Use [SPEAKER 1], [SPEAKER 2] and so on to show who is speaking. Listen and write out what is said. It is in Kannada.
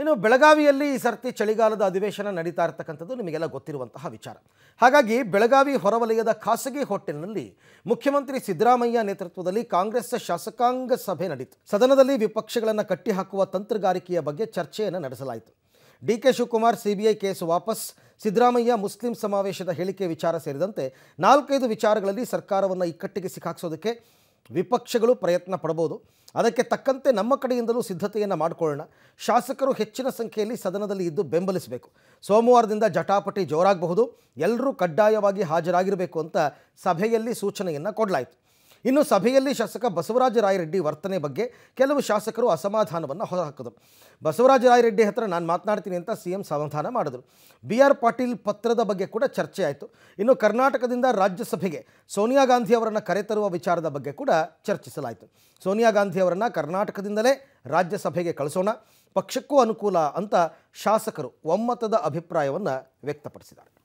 [SPEAKER 1] ಇನ್ನು ಬೆಳಗಾವಿಯಲ್ಲಿ ಈ ಸರ್ತಿ ಚಳಿಗಾಲದ ಅಧಿವೇಶನ ನಡೀತಾ ಇರತಕ್ಕಂಥದ್ದು ನಿಮಗೆಲ್ಲ ಗೊತ್ತಿರುವಂತಹ ವಿಚಾರ ಹಾಗಾಗಿ ಬೆಳಗಾವಿ ಹೊರವಲಯದ ಖಾಸಗಿ ಹೋಟೆಲ್ನಲ್ಲಿ ಮುಖ್ಯಮಂತ್ರಿ ಸಿದ್ದರಾಮಯ್ಯ ನೇತೃತ್ವದಲ್ಲಿ ಕಾಂಗ್ರೆಸ್ ಶಾಸಕಾಂಗ ಸಭೆ ನಡೆಯಿತು ಸದನದಲ್ಲಿ ವಿಪಕ್ಷಗಳನ್ನು ಕಟ್ಟಿಹಾಕುವ ತಂತ್ರಗಾರಿಕೆಯ ಬಗ್ಗೆ ಚರ್ಚೆಯನ್ನು ನಡೆಸಲಾಯಿತು D K Shivakumar CBI case ವಾಪಸ್ ಸಿದ್ದರಾಮಯ್ಯ ಮುಸ್ಲಿಂ ಸಮಾವೇಶದ ಹೇಳಿಕೆ ವಿಚಾರ ಸೇರಿದಂತೆ ನಾಲ್ಕೈದು ವಿಚಾರಗಳಲ್ಲಿ ಸರ್ಕಾರವನ್ನು ಇಕ್ಕಟ್ಟಿಗೆ ಸಿಕ್ಕಾಕ್ಸೋದಕ್ಕೆ ವಿಪಕ್ಷಗಳು ಪ್ರಯತ್ನ ಪಡಬಹುದು ಅದಕ್ಕೆ ತಕ್ಕಂತೆ ನಮ್ಮ ಕಡೆಯಿಂದಲೂ ಸಿದ್ಧತೆಯನ್ನು ಮಾಡಿಕೊಳ್ಳೋಣ ಶಾಸಕರು ಹೆಚ್ಚಿನ ಸಂಖ್ಯೆಯಲ್ಲಿ ಸದನದಲ್ಲಿ ಇದ್ದು ಬೆಂಬಲಿಸಬೇಕು ಸೋಮವಾರದಿಂದ ಜಟಾಪಟಿ ಜೋರಾಗಬಹುದು ಎಲ್ಲರೂ ಕಡ್ಡಾಯವಾಗಿ ಹಾಜರಾಗಿರಬೇಕು ಅಂತ ಸಭೆಯಲ್ಲಿ ಸೂಚನೆಯನ್ನು ಕೊಡಲಾಯಿತು ಇನ್ನು ಸಭೆಯಲ್ಲಿ ಶಾಸಕ ಬಸವರಾಜ ರಾಯರೆಡ್ಡಿ ವರ್ತನೆ ಬಗ್ಗೆ ಕೆಲವು ಶಾಸಕರು ಅಸಮಾಧಾನವನ್ನು ಹೊರಹಾಕಿದರು ಬಸವರಾಜ ರಾಯರೆಡ್ಡಿ ಹತ್ರ ನಾನು ಮಾತನಾಡ್ತೀನಿ ಅಂತ ಸಿ ಎಂ ಸಮಾಧಾನ ಮಾಡಿದರು ಬಿ ಆರ್ ಪಾಟೀಲ್ ಪತ್ರದ ಬಗ್ಗೆ ಕೂಡ ಚರ್ಚೆ ಆಯಿತು ಇನ್ನು ಕರ್ನಾಟಕದಿಂದ ರಾಜ್ಯಸಭೆಗೆ ಸೋನಿಯಾ ಗಾಂಧಿ ಅವರನ್ನು ಕರೆತರುವ ವಿಚಾರದ ಬಗ್ಗೆ ಕೂಡ ಚರ್ಚಿಸಲಾಯಿತು ಸೋನಿಯಾ ಗಾಂಧಿ ಅವರನ್ನು ಕರ್ನಾಟಕದಿಂದಲೇ ರಾಜ್ಯಸಭೆಗೆ ಕಳಿಸೋಣ ಪಕ್ಷಕ್ಕೂ ಅನುಕೂಲ ಅಂತ ಶಾಸಕರು ಒಮ್ಮತದ ಅಭಿಪ್ರಾಯವನ್ನು ವ್ಯಕ್ತಪಡಿಸಿದ್ದಾರೆ